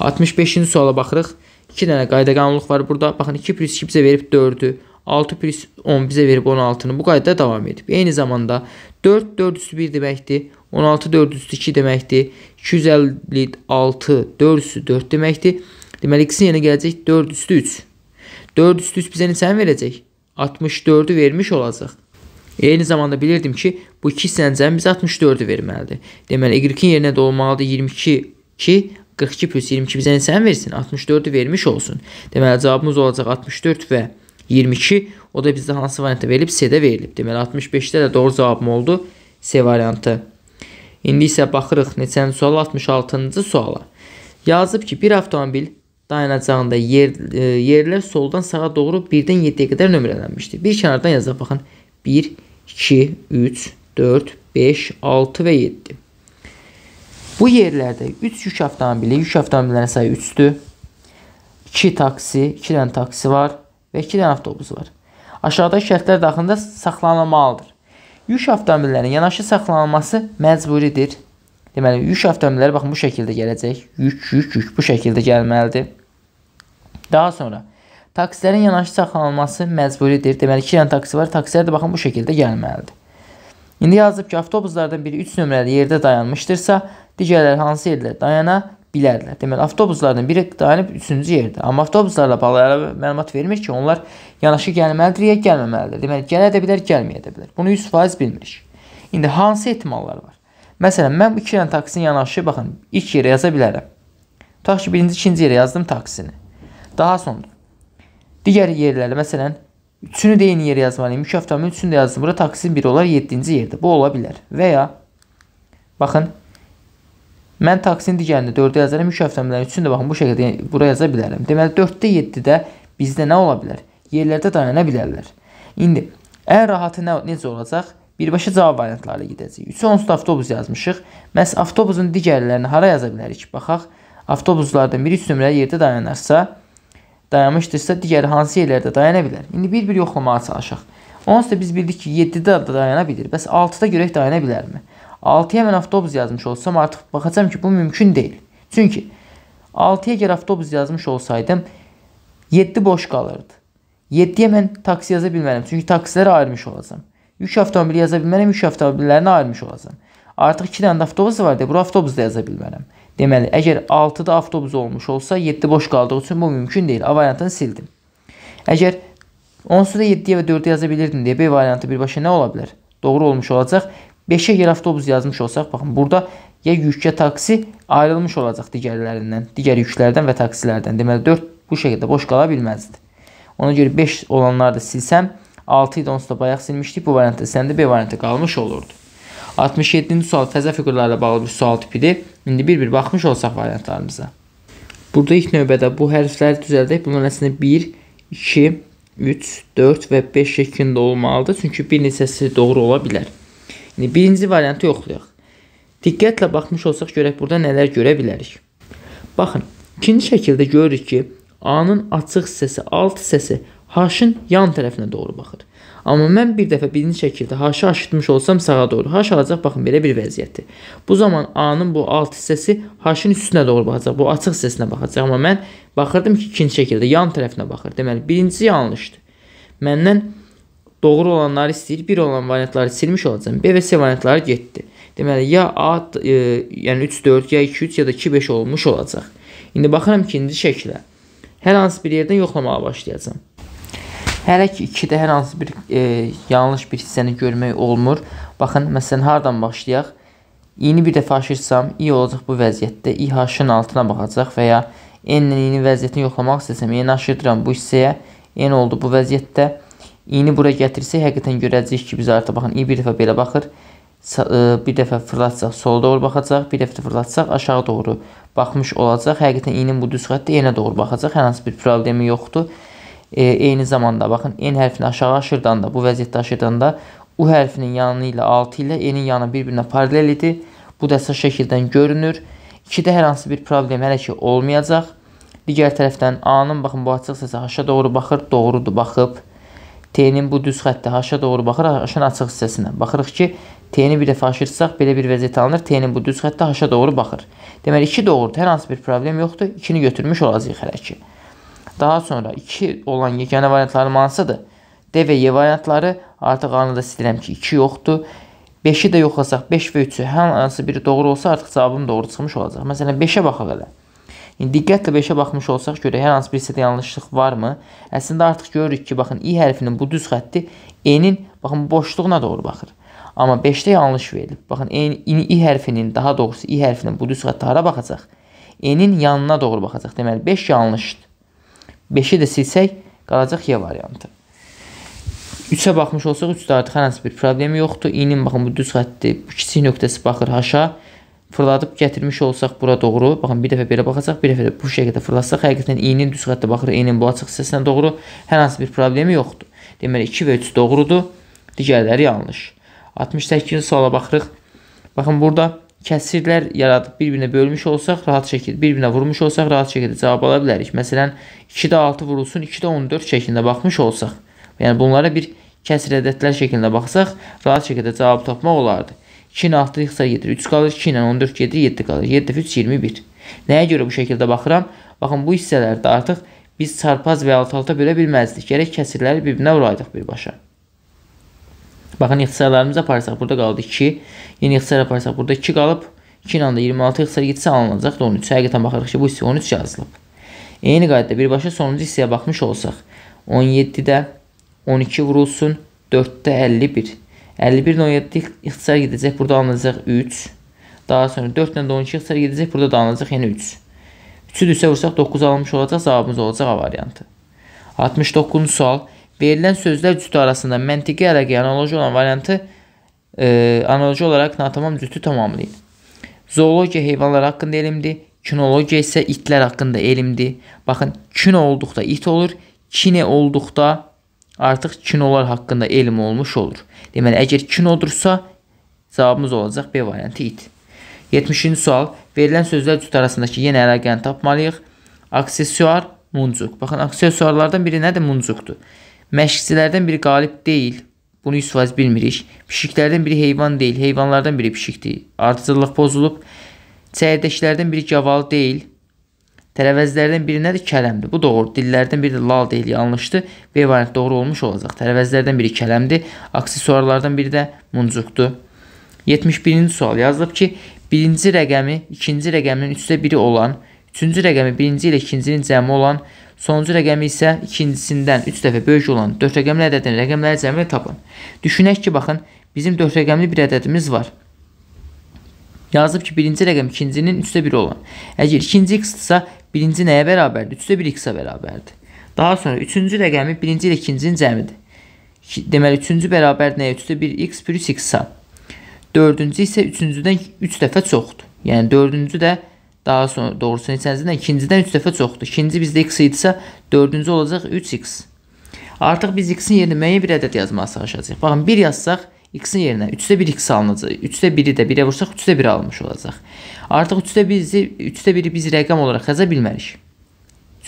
65-ci suala baxırıq. 2 dənə qayda qanunluq var burada. Baxın 2 plus 2 bizə verib 4-ü, 6 plus 10 bizə verib 16-nı. Bu qayda davam edib. Eyni zamanda 4 4 üstü 1 deməkdir. 16 4 üstü 2 deməkdir. 256 4 üstü 4 deməkdir. Deməli x-in yerinə gələcək 4 üstü 3. 4 üstü 3 bizə neçəni verəcək? 64-ü vermiş olacaq. Eyni zamanda bilirdim ki, bu iki hissənin biz 64-ü verməlidir. Deməli, Y-in yerinə də olmalıdır 22 ki, 42 plus 22 bizə neçəni versin? 64-ü vermiş olsun. Deməli, cavabımız olacaq 64 və 22. O da bizdə hansı variantda verilib? C-də verilib. Deməli, 65-də də doğru cavabım oldu C variantı. İndi isə baxırıq neçənci suala? 66-cı suala. Yazıb ki, bir avtomobil dayanacağında yer, e, yerlər soldan sağa doğru 1-dən 7-yə qədər nömrələnmişdir. Bir kənardan yazaq baxın. 1, 2, 3, 4, 5, 6 və 7. Bu yerlərdə 3 yük avtomobili, yük avtomobillərin sayı 3-dür. 2 taksi, 2 dənə taksi var və 2 dənə avtobus var. Aşağıdakı şərtlər daxilində saxlanılmalıdır. Yük avtomobillərinin yanaşı saxlanılması məcburidir. Deməli, yük avtomobilləri baxın bu şəkildə gələcək. Yük, yük, yük bu şəkildə gəlməlidir. Daha sonra taksilərin yanaşı saxlanılması məcburidir. Deməli, 2 dənə taksi var. Taksilər də baxın bu şəkildə gəlməlidir. İndi yazıb ki, avtobuslardan biri 3 nömrəli yerdə dayanmışdırsa, digərləri hansı yerdə dayana bilərlər. Deməli, avtobuslardan biri dayanıb 3-cü yerdə. Amma avtobuslarla bağlı əlavə məlumat vermir ki, onlar yanaşı gəlməlidir ya gəlməməlidir. Deməli, gələ də bilər, gəlməyə də bilər. Bunu 100% bilmirik. İndi hansı ehtimallar var? Məsələn, mən bu iki dənə taksin yanaşı, baxın, ilk yerə yaza bilərəm. Tutaq ki, birinci, ikinci yerə yazdım taksini. Daha sonra digər yerlərə, məsələn, üçünü də eyni yerə yazmalıyım. Yük avtomobil üçünü də yazdım. Bura taksin 1 olar, 7-ci yerdə. Bu ola bilər. Və ya baxın, mən taksin digərini 4-ə yazaram, yük avtomobillərin üçünü də baxın bu şəkildə bura yaza bilərəm. Deməli 4-də 7-də bizdə nə ola bilər? Yerlərdə dayana bilərlər. İndi ən rahatı nə necə olacaq? Birbaşa cavab variantlarına gedəcəyik. 3 onsuz avtobus yazmışıq. Məhz avtobusun digərlərini hara yaza bilərik? Baxaq, avtobuslardan biri 3 nömrəli yerdə dayanarsa, dayanmışdırsa, digəri hansı yerlərdə dayana bilər? İndi bir-bir yoxlamağa çalışaq. Onsuz da biz bildik ki, 7-də də dayana bilir. Bəs 6-da görək dayana bilərmi? 6-ya mən avtobus yazmış olsam, artıq baxacam ki, bu mümkün deyil. Çünki 6-ya görə avtobus yazmış olsaydım, 7 boş qalırdı. 7-yə mən taksi yaza bilmərəm, çünki taksilərə ayırmış olacam. Yük avtomobili yaza bilmərəm, yük avtomobillərini ayırmış olacam. Artıq 2 dənə də avtobus var deyə bura avtobus da yaza bilmərəm. Deməli, əgər 6-da avtobus olmuş olsa, 7 boş qaldığı üçün bu mümkün deyil. A variantını sildim. Əgər onsuz da 7-yə və 4-ə yaza bilirdim deyə B variantı birbaşa nə ola bilər? Doğru olmuş olacaq. 5-ə yer avtobus yazmış olsaq, baxın, burada ya yük ya taksi ayrılmış olacaq digərlərindən, digər yüklərdən və taksilərdən. Deməli 4 bu şəkildə boş qala bilməzdi. Ona görə 5 olanları da silsəm, 6 idi onsuz da bayaq silmişdik. Bu variantda səndə B variantı qalmış olurdu. 67-ci sual təzə fiqurlarla bağlı bir sual tipidir. İndi bir-bir baxmış olsaq variantlarımıza. Burada ilk növbədə bu hərfləri düzəldək. Bunların əslində 1, 2, 3, 4 və 5 şəklində olmalıdır. Çünki bir neçəsi doğru ola bilər. İndi birinci variantı yoxlayaq. Diqqətlə baxmış olsaq görək burada nələr görə bilərik. Baxın, ikinci şəkildə görürük ki, A-nın açıq hissəsi, alt hissəsi Haşın yan tərəfinə doğru baxır. Amma mən bir dəfə birinci şəkildə haşı aşıtmış olsam sağa doğru haş alacaq, baxın belə bir vəziyyətdir. Bu zaman A-nın bu alt hissəsi haşın üstünə doğru baxacaq, bu açıq hissəsinə baxacaq. Amma mən baxırdım ki, ikinci şəkildə yan tərəfinə baxır. Deməli, birincisi yanlışdır. Məndən doğru olanları istəyir, bir olan variantları silmiş olacağam. B və C variantları getdi. Deməli, ya A, e, yəni 3-4, ya 2-3, ya da 2-5 olmuş olacaq. İndi baxıram ikinci şəkilə. Hər hansı bir yerdən yoxlamağa başlayacağam. Hələ ki, 2-də hər hansı bir e, yanlış bir hissəni görmək olmur. Baxın, məsələn, hardan başlayaq? İni bir dəfə aşırsam, i olacaq bu vəziyyətdə. İH-ın altına baxacaq və ya n-nin yeni vəziyyətini yoxlamaq istəsəm, n yəni aşırdıram bu hissəyə, n oldu bu vəziyyətdə. İni bura gətirsək, həqiqətən görəcəyik ki, biz artıq baxın, i bir dəfə belə baxır, e, bir dəfə fırlatsaq sola doğru baxacaq, bir dəfə fırlatsaq aşağı doğru baxmış olacaq. Həqiqətən inin bu düz xətti yenə doğru baxacaq. Hər hansı bir problemi yoxdur e, eyni zamanda baxın n hərfini aşağı aşırdanda, bu vəziyyətdə aşırdanda u hərfinin yanı ilə 6 ilə n-in yanı bir-birinə paralel idi. Bu da əsas şəkildən görünür. 2-də hər hansı bir problem hələ ki olmayacaq. Digər tərəfdən A-nın baxın bu açıq hissəsi aşağı doğru baxır, doğrudur baxıb. T-nin bu düz xətti aşağı doğru baxır, aşın açıq hissəsinə. Baxırıq ki, T-ni bir dəfə aşırtsaq belə bir vəziyyət alınır. T-nin bu düz xətti aşağı doğru baxır. Deməli 2 doğrudur. Hər hansı bir problem yoxdur. 2-ni götürmüş olacağıq hələ ki. Daha sonra 2 olan yeganə variantlarım hansıdır? D və Y variantları artıq anında silirəm ki, 2 yoxdur. 5-i də yoxlasaq, 5 və 3-ü hər hansı biri doğru olsa artıq cavabım doğru çıxmış olacaq. Məsələn, 5-ə baxaq elə. İndi diqqətlə 5-ə baxmış olsaq görək hər hansı bir hissədə yanlışlıq varmı? Əslində artıq görürük ki, baxın, i hərfinin bu düz xətti e-nin baxın boşluğuna doğru baxır. Amma 5-də yanlış verilib. Baxın, e-nin i hərfinin, daha doğrusu i hərfinin bu düz xətti hara baxacaq? E-nin yanına doğru baxacaq. Deməli 5 yanlışdır. 5-i də silsək, qalacaq Y variantı. 3-ə baxmış olsaq, 3-də artıq hər hansı bir problemi yoxdur. İyinin, baxın, bu düz xətti, bu kiçik nöqtəsi baxır haşa. Fırladıb gətirmiş olsaq bura doğru, baxın, bir dəfə belə baxacaq, bir dəfə də bu şəkildə fırlatsaq, həqiqətən iyinin düz xəttə baxır, iyinin bu açıq hissəsinə doğru hər hansı bir problemi yoxdur. Deməli, 2 və 3 doğrudur, digərləri yanlış. 68-ci suala baxırıq. Baxın, burada kəsirlər yaradıb bir-birinə bölmüş olsaq, rahat şəkildə bir-birinə vurmuş olsaq, rahat şəkildə cavab ala bilərik. Məsələn, 2-də 6 vurulsun, 2-də 14 şəklində baxmış olsaq, yəni bunlara bir kəsir ədədlər şəklində baxsaq, rahat şəkildə cavab tapmaq olardı. 2 ilə 6 ixtisar gedir, 3 qalır, 2 ilə 14 gedir, 7 qalır, 7 3, 21. Nəyə görə bu şəkildə baxıram? Baxın, bu hissələrdə artıq biz çarpaz və alt-alta bölə bilməzdik, gərək kəsirləri bir-birinə vuraydıq birbaşa. Baxın, ixtisarlarımızı aparsaq, burada qaldı 2. Yeni ixtisar aparsaq, burada 2 qalıb. 2 ilə də 26 ixtisar getsə alınacaqdır 13. Həqiqətən baxırıq ki, bu hissə 13 yazılıb. Eyni qaydada birbaşa sonuncu hissəyə baxmış olsaq, 17-də 12 vurulsun, 4-də 51. 51 ilə 17 ixtisar gedəcək, burada alınacaq 3. Daha sonra 4 ilə 12 ixtisar gedəcək, burada da alınacaq yenə yəni 3. 3-ü düzsə vursaq 9 alınmış olacaq, cavabımız olacaq A variantı. 69-cu sual Verilən sözlər cütü arasında məntiqi ərəqi analoji olan variantı e, analoji olaraq natamam cütü tamamlayın. Zoologiya heyvanlar haqqında elmdir. Kinologiya isə itlər haqqında elmdir. Baxın, kino olduqda it olur, kine olduqda artıq kinolar haqqında elm olmuş olur. Deməli, əgər kinodursa, cavabımız olacaq B variantı it. 70-ci sual. Verilən sözlər cütü arasındakı yenə əlaqəni tapmalıyıq. Aksesuar muncuq. Baxın, aksesuarlardan biri nədir? Muncuqdur. Məşqçilərdən biri qalib deyil. Bunu 100% bilmirik. Pişiklərdən biri heyvan deyil, heyvanlardan biri pişikdir. Ardıcıllıq pozulub. Çəyirdəklərdən biri gavalı deyil. Tərəvəzlərdən biri nədir? Kələmdir. Bu doğru. Dillərdən biri də lal deyil, yanlışdır. B variantı doğru olmuş olacaq. Tərəvəzlərdən biri kələmdir. Aksesuarlardan biri də muncuqdur. 71-ci sual yazılıb ki, birinci rəqəmi ikinci rəqəmin üçdə biri olan, üçüncü rəqəmi birinci ilə ikincinin cəmi olan, Sonuncu rəqəmi isə ikincisindən 3 dəfə böyük olan 4 rəqəmli ədədin rəqəmləri cəmini tapın. Düşünək ki, baxın, bizim 4 rəqəmli bir ədədimiz var. Yazıb ki, birinci rəqəm ikincinin 3-də 1 olan. Əgər ikinci x-dırsa, birinci nəyə bərabərdir? 3-də 1 x-ə bərabərdir. Daha sonra üçüncü rəqəmi birinci ilə ikincinin cəmidir. Deməli, üçüncü bərabər nəyə? 3-də 1 x plus x-a. Dördüncü isə üçüncüdən 3 üç dəfə çoxdur. Yəni, dördüncü də 3 Daha sonra doğrusu neçəncidən? İkincidən 3 dəfə çoxdur. İkinci bizdə x idisə, dördüncü olacaq 3x. Artıq biz x-in yerinə müəyyən bir ədəd yazmağa çalışacağıq. Baxın, 1 yazsaq, x-in yerinə 3-də 1 x alınacaq. 3-də 1-i də 1-ə vursaq, 3-də 1 alınmış olacaq. Artıq 3-də 1-i 3-də 1-i biz rəqəm olaraq yaza bilmərik.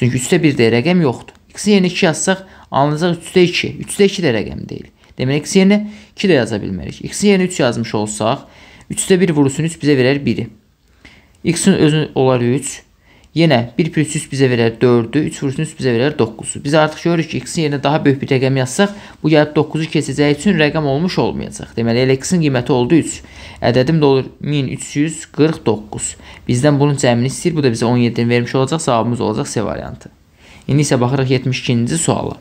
Çünki 3-də 1-də rəqəm yoxdur. x-in yerinə 2 yazsaq, alınacaq 3-də 2. 3-də 2 də rəqəm deyil. Deməli, x-in yerinə 2 də yaza bilmərik. x-in yerinə 3 yazmış olsaq, 3-də 1 vurusun 3 bizə verər 1-i. X-in özü olar 3. Yenə 1 plus 3 bizə verər 4-ü, 3 vursun 3 bizə verər 9-u. Biz artıq görürük ki, x-in yerinə daha böyük bir rəqəm yazsaq, bu gəlib 9-u keçəcəyi üçün rəqəm olmuş olmayacaq. Deməli, elə x-in qiyməti oldu 3. Ədədim də olur 1349. Bizdən bunun cəmini istəyir, bu da bizə 17-ni vermiş olacaq, cavabımız olacaq C variantı. İndi isə baxırıq 72-ci suala.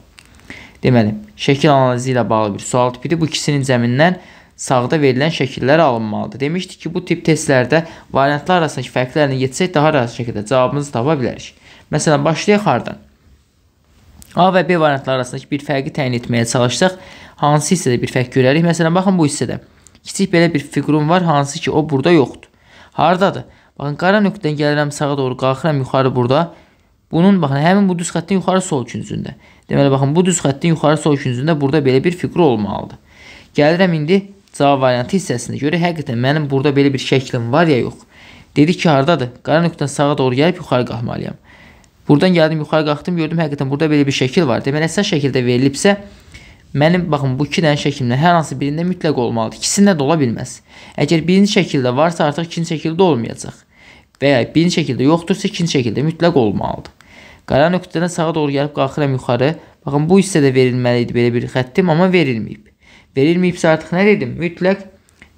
Deməli, şəkil analizi ilə bağlı bir sual tipidir. Bu ikisinin cəmindən 1 sağda verilən şəkillər alınmalıdır. Demişdik ki, bu tip testlərdə variantlar arasındakı fərqlərlə yetsək daha rahat şəkildə cavabımızı tapa bilərik. Məsələn, başlayaq hardan? A və B variantları arasındakı bir fərqi təyin etməyə çalışsaq, hansı hissədə bir fərq görərik? Məsələn, baxın bu hissədə. Kiçik belə bir fiqurun var, hansı ki, o burada yoxdur. Hardadır? Baxın, qara nöqtədən gəlirəm sağa doğru, qalxıram yuxarı burada. Bunun, baxın, həmin bu düz xəttin yuxarı sol küncündə. Deməli, baxın, bu düz xəttin yuxarı sol küncündə burada belə bir fiqur olmalıdır. Gəlirəm indi cavab variantı hissəsinə görə həqiqətən mənim burada belə bir şəklim var ya yox. Dedi ki, hardadır? Qara nöqtədən sağa doğru gəlib yuxarı qalxmalıyam. Buradan gəldim, yuxarı qalxdım, gördüm həqiqətən burada belə bir şəkil var. Deməli, əsas şəkildə verilibsə, Mənim, baxın, bu iki dənə şəkildə hər hansı birində mütləq olmalıdır. İkisində də ola bilməz. Əgər birinci şəkildə varsa, artıq ikinci şəkildə olmayacaq. Və ya birinci şəkildə yoxdursa, ikinci şəkildə mütləq olmalıdır. Qara nöqtədən sağa doğru gəlib qalxıram yuxarı. Baxın, bu hissədə verilməli idi belə bir xəttim, amma verilməyib. Verilməyibsə artıq nə dedim? Mütləq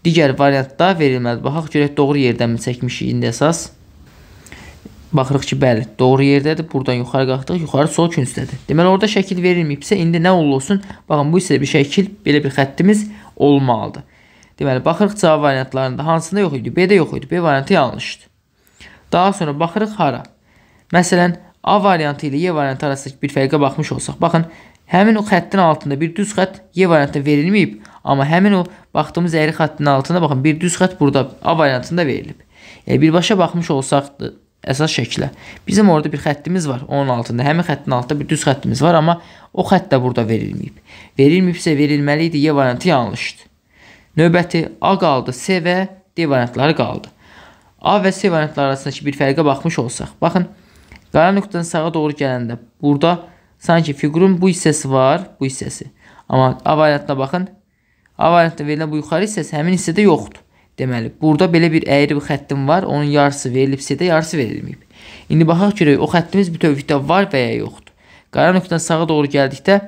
digər variantda verilməlidir. Baxaq görək doğru yerdənmi çəkmişik indi əsas. Baxırıq ki, bəli, doğru yerdədir. Buradan yuxarı qalxdıq, yuxarı sol küncdədir. Deməli, orada şəkil verilməyibsə, indi nə olsun? Baxın, bu isə bir şəkil, belə bir xəttimiz olmalıdır. Deməli, baxırıq cavab variantlarında hansında yox idi? B-də yox idi. B variantı yanlışdır. Daha sonra baxırıq hara? Məsələn, A variantı ilə Y variantı arasındakı bir fərqə baxmış olsaq. Baxın, Həmin o xəttin altında bir düz xətt Y variantında verilməyib, amma həmin o baxdığımız əyri xəttin altında baxın bir düz xətt burada A variantında verilib. Yəni birbaşa baxmış olsaqdı əsas şəklə. Bizim orada bir xəttimiz var onun altında. Həmin xəttin altında bir düz xəttimiz var, amma o xətt də burada verilməyib. Verilməyibsə verilməli idi. Y variantı yanlışdır. Növbəti A qaldı, C və D variantları qaldı. A və C variantları arasındakı bir fərqə baxmış olsaq. Baxın, qara nöqtədən sağa doğru gələndə burada Sanki fiqurun bu hissəsi var, bu hissəsi. Amma A variantına baxın. A variantda verilən bu yuxarı hissəsi həmin hissədə yoxdur. Deməli, burada belə bir əyri bir xəttim var. Onun yarısı verilibsə də yarısı verilməyib. İndi baxaq görək o xəttimiz bütövlükdə var və ya yoxdur. Qara nöqtədən sağa doğru gəldikdə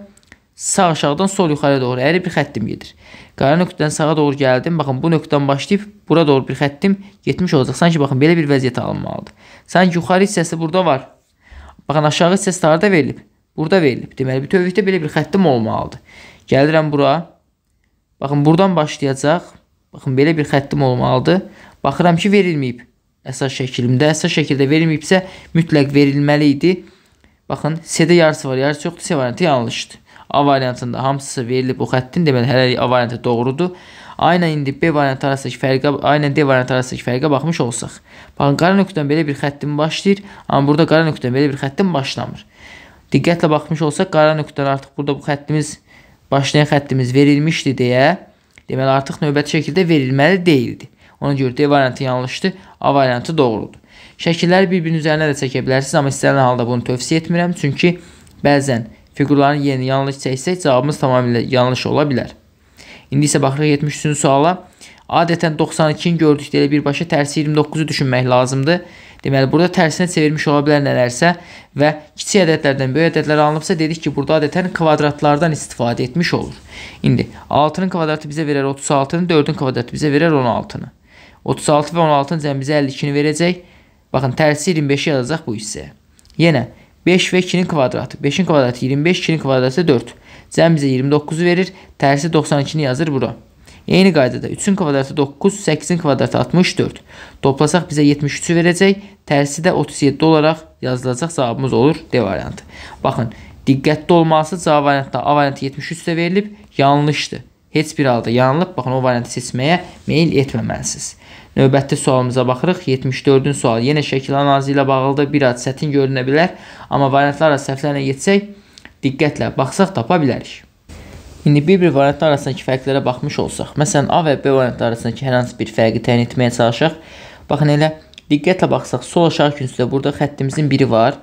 sağ aşağıdan sol yuxarıya doğru əyri bir xəttim gedir. Qara nöqtədən sağa doğru gəldim. Baxın, bu nöqtədən başlayıb bura doğru bir xəttim 70 olacaq. Sanki baxın, belə bir vəziyyət alınmalıdır. Sanki yuxarı hissəsi burada var. Baxın, aşağı hissəsi harda verilib? Burada verilib. Deməli, bütövlükdə belə bir xəttim olmalıdır. Gəlirəm bura. Baxın, buradan başlayacaq. Baxın, belə bir xəttim olmalıdır. Baxıram ki, verilməyib əsas şəklimdə. Əsas şəkildə verilməyibsə, mütləq verilməli idi. Baxın, C-də yarısı var, yarısı yoxdur, C variantı yanlışdır. A variantında hamısı verilib o xəttin, deməli, hələ A variantı doğrudur. A ilə indi B variantı arasındakı fərqə, A ilə D variantı arasındakı fərqə baxmış olsaq. Baxın, qara nöqtədən belə bir xəttim başlayır, amma burada qara nöqtədən belə bir xəttim başlamır. Diqqətlə baxmış olsaq, qara nöqtələr artıq burada bu xəttimiz, başlayan xəttimiz verilmişdi deyə, deməli artıq növbəti şəkildə verilməli deyildi. Ona görə D variantı yanlışdır, A variantı doğrudur. Şəkilləri bir-birinin üzərinə də çəkə bilərsiniz, amma istənilən halda bunu tövsiyə etmirəm, çünki bəzən fiqurların yerini yanlış çəksək, cavabımız tamamilə yanlış ola bilər. İndi isə baxırıq 73-cü suala. Adətən 92-ni gördükdə elə birbaşa tərsi 29-u düşünmək lazımdır. Deməli, burada tərsinə çevirmiş ola bilər nələrsə və kiçik ədədlərdən böyük ədədlər alınıbsa, dedik ki, burada adətən kvadratlardan istifadə etmiş olur. İndi 6-nın kvadratı bizə verər 36-nı, 4-ün kvadratı bizə verər 16-nı. 36 və 16-nın cəmi bizə 52-ni verəcək. Baxın, tərsi 25-i yazacaq bu hissəyə. Yenə 5 və 2-nin kvadratı. 5-in kvadratı 25, 2-nin kvadratı 4. Cəm bizə 29-u verir, tərsi 92-ni yazır bura. Eyni qaydada 3-ün kvadratı 9, 8-in kvadratı 64. Toplasaq bizə 73-ü verəcək. Tərsi də 37 olaraq yazılacaq cavabımız olur D variantı. Baxın, diqqətli olmalısınız. Cavab variantda A variantı 73 də verilib, yanlışdır. Heç bir halda yanılıb, baxın o variantı seçməyə meyil etməməlisiniz. Növbəti sualımıza baxırıq. 74-cü sual yenə şəkil analizi ilə bağlıdır. Bir az çətin görünə bilər, amma variantlar arası səhvlərlə getsək, diqqətlə baxsaq tapa bilərik. İndi bir-bir variantlar arasındakı fərqlərə baxmış olsaq, məsələn, A və B variantı arasındakı hər hansı bir fərqi təyin etməyə çalışaq. Baxın elə diqqətlə baxsaq, sol aşağı küncdə burada xəttimizin biri var.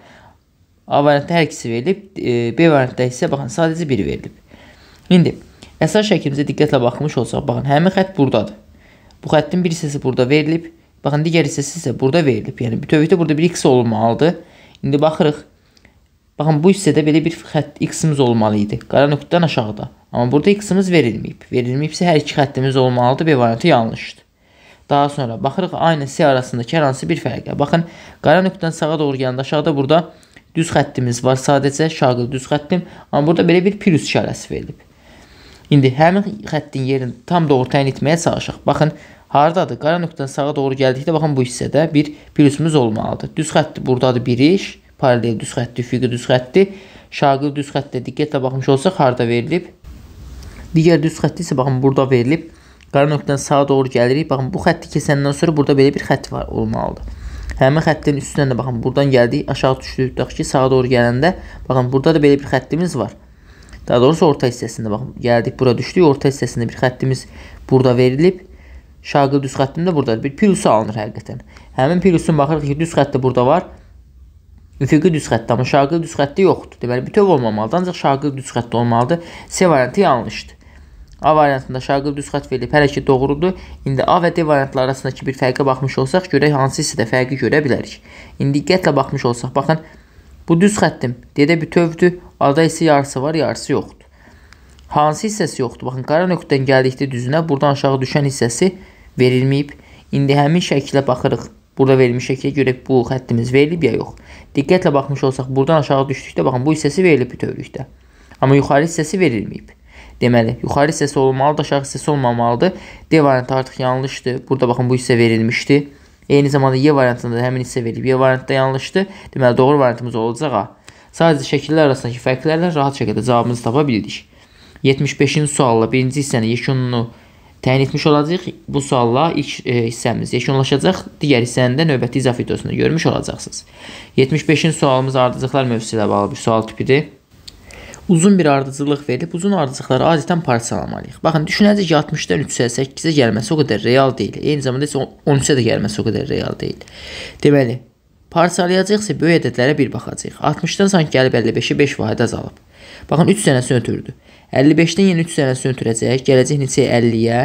A variantda hər ikisi verilib, e, B variantda isə baxın sadəcə biri verilib. İndi əsas şəklimizə diqqətlə baxmış olsaq, baxın həmin xətt burdadır. Bu xəttin bir hissəsi burada verilib, baxın digər hissəsi isə burada verilib. Yəni bütövlükdə burada bir x olmalıdır. İndi baxırıq. Baxın bu hissədə belə bir xətt x-imiz olmalı idi. Qara nöqtədən aşağıda. Amma burada x-imiz verilməyib. Verilməyibsə hər iki xəttimiz olmalıdır. B variantı yanlışdır. Daha sonra baxırıq A ilə C arasındakı hər hansı bir fərqə. Baxın, qara nöqtədən sağa doğru gələndə aşağıda burada düz xəttimiz var. Sadəcə şaqıl düz xəttim, amma burada belə bir plus işarəsi verilib. İndi həmin xəttin yerini tam doğru təyin etməyə çalışaq. Baxın, hardadır? Qara nöqtədən sağa doğru gəldikdə baxın bu hissədə bir plusumuz olmalıdır. Düz xətti burdadır bir iş, paralel düz xətti, üfüqi düz xətti, şaqıl düz xəttə diqqətlə baxmış olsaq harda verilib? Digər düz xətti isə baxın burada verilib. Qara nöqtədən sağa doğru gəlirik. Baxın bu xətti keçəndən sonra burada belə bir xətt var olmalıdır. Həmin xəttin üstündən də baxın buradan gəldik, aşağı düşdük tutaq ki, sağa doğru gələndə baxın burada da belə bir xəttimiz var. Daha doğrusu orta hissəsində baxın gəldik, bura düşdük, orta hissəsində bir xəttimiz burada verilib. Şaqıl düz xəttində burada bir pilusu alınır həqiqətən. Həmin pilusun baxırıq ki, düz xətti burada var. Üfüqi düz xətti, amma şaqıl düz xətti yoxdur. Deməli bütöv olmamalıdır, ancaq şaqıl düz xətti olmalıdır. C variantı yanlışdır. A variantında Şaqir düz xətt verib, hələ ki doğrudur. İndi A və D variantları arasındakı bir fərqə baxmış olsaq, görək hansı hissədə fərqi görə bilərik. İndi diqqətlə baxmış olsaq, baxın, bu düz xəttim, D-də bütövdür, A-da isə yarısı var, yarısı yoxdur. Hansı hissəsi yoxdur? Baxın, qara nöqtədən gəldikdə düzünə, buradan aşağı düşən hissəsi verilməyib. İndi həmin şəkilə baxırıq. Burada verilmiş şəkilə görə bu xəttimiz verilib ya yox. Diqqətlə baxmış olsaq, buradan aşağı düşdükdə, baxın, bu hissəsi verilib bütövlükdə. Amma yuxarı hissəsi verilməyib. Deməli, yuxarı hissəsi olmalıdır, aşağı hissəsi olmamalıdır. D variantı artıq yanlışdır. Burada baxın, bu hissə verilmişdir. Eyni zamanda Y variantında da həmin hissə verilib. Y variantı da yanlışdır. Deməli, doğru variantımız olacaq A. Sadəcə şəkillər arasındakı fərqlərlə rahat şəkildə cavabımızı tapa bildik. 75-ci sualla birinci hissənin yekununu təyin etmiş olacağıq. Bu sualla ilk e, hissəmiz yekunlaşacaq. Digər hissəni də növbəti izah videosunda görmüş olacaqsınız. 75-ci sualımız ardıcıqlar mövzusu ilə bağlı bir sual tipidir uzun bir ardıcıllıq verib uzun ardıcıqları adətən parçalamalıyıq. Baxın, düşünəcək ki, 60-dan 3-ə, 8-ə gəlməsi o qədər real deyil. Eyni zamanda isə 13-ə də gəlməsi o qədər real deyil. Deməli, parçalayacaqsa böyük ədədlərə bir baxacağıq. 60-dan sanki gəlib 55-ə 5 vahid azalıb. Baxın, 3 dənəsini ötürdü. 55-dən yenə 3 dənəsini ötürəcək, gələcək neçəyə 50-yə.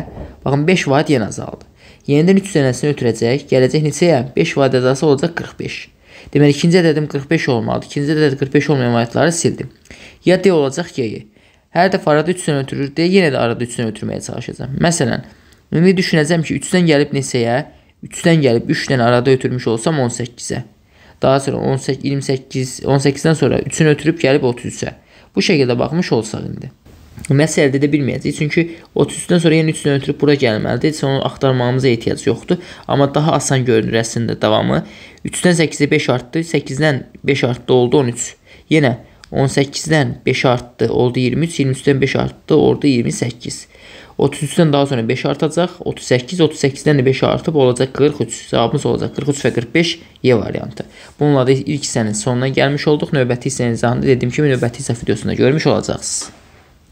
Baxın, 5 vahid yenə azaldı. Yenidən 3 dənəsini ötürəcək, gələcək neçəyə? 5 vahid azalsa olacaq 45. Deməli, ikinci ədədim 45 olmalıdır. İkinci ədəd 45 olmayan vahidləri sildim. Ya D olacaq Y. Hər dəfə arada 3-dən ötürür, D yenə də arada 3-dən ötürməyə çalışacağam. Məsələn, indi düşünəcəm ki, 3-dən gəlib neçəyə? 3-dən gəlib 3-dən arada ötürmüş olsam 18-ə. Daha sonra 18 28 18-dən sonra 3-ünü ötürüb gəlib 33-ə. Bu şəkildə baxmış olsaq indi nəsə əldə edə bilməyəcəyik. Çünki 33-dən sonra yenə 3-dən ötürüb bura gəlməlidir. Heç onu axtarmağımıza ehtiyac yoxdur. Amma daha asan görünür əslində davamı. 3-dən 8-ə 5 artdı, 8-dən 5 artdı oldu 13. Yenə 18-dən 5 artdı, oldu 23, 23-dən 5 artdı, oldu 28. 33-dən daha sonra 5 artacaq, 38, 38-dən də 5 artıb, olacaq 43. Cavabımız olacaq 43 və 45 Y variantı. Bununla da ilk hissənin sonuna gəlmiş olduq. Növbəti hissənin izahını dediyim kimi növbəti hissə videosunda görmüş olacaqsınız.